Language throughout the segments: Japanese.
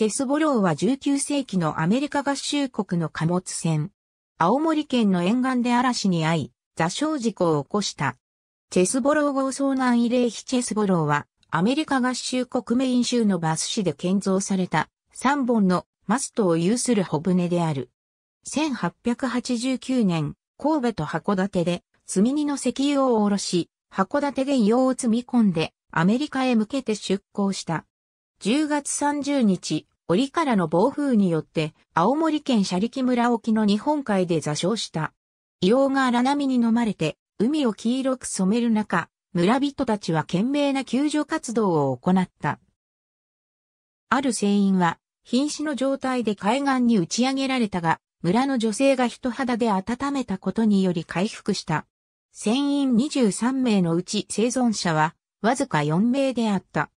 チェスボローは19世紀のアメリカ合衆国の貨物船。青森県の沿岸で嵐に遭い、座礁事故を起こした。チェスボロー号遭難慰霊碑チェスボローは、アメリカ合衆国メイン州のバス市で建造された3本のマストを有する小舟である。1889年、神戸と函館で積み荷の石油を下ろし、函館で硫黄を積み込んでアメリカへ向けて出港した。10月30日、折からの暴風によって、青森県斜力村沖の日本海で座礁した。硫黄が荒波に飲まれて、海を黄色く染める中、村人たちは懸命な救助活動を行った。ある船員は、瀕死の状態で海岸に打ち上げられたが、村の女性が人肌で温めたことにより回復した。船員23名のうち生存者は、わずか4名であった。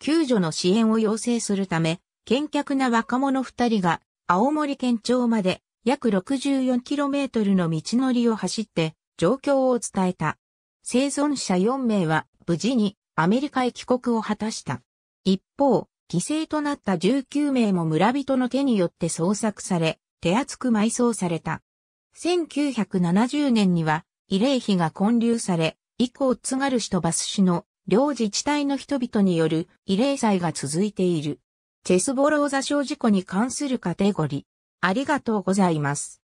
救助の支援を要請するため、健脚な若者二人が、青森県庁まで約 64km の道のりを走って、状況を伝えた。生存者4名は、無事にアメリカへ帰国を果たした。一方、犠牲となった19名も村人の手によって捜索され、手厚く埋葬された。1970年には、慰霊碑が建立され、以降津軽市とバス市の両自治体の人々による慰霊祭が続いている。チェスボロー座礁事故に関するカテゴリー。ありがとうございます。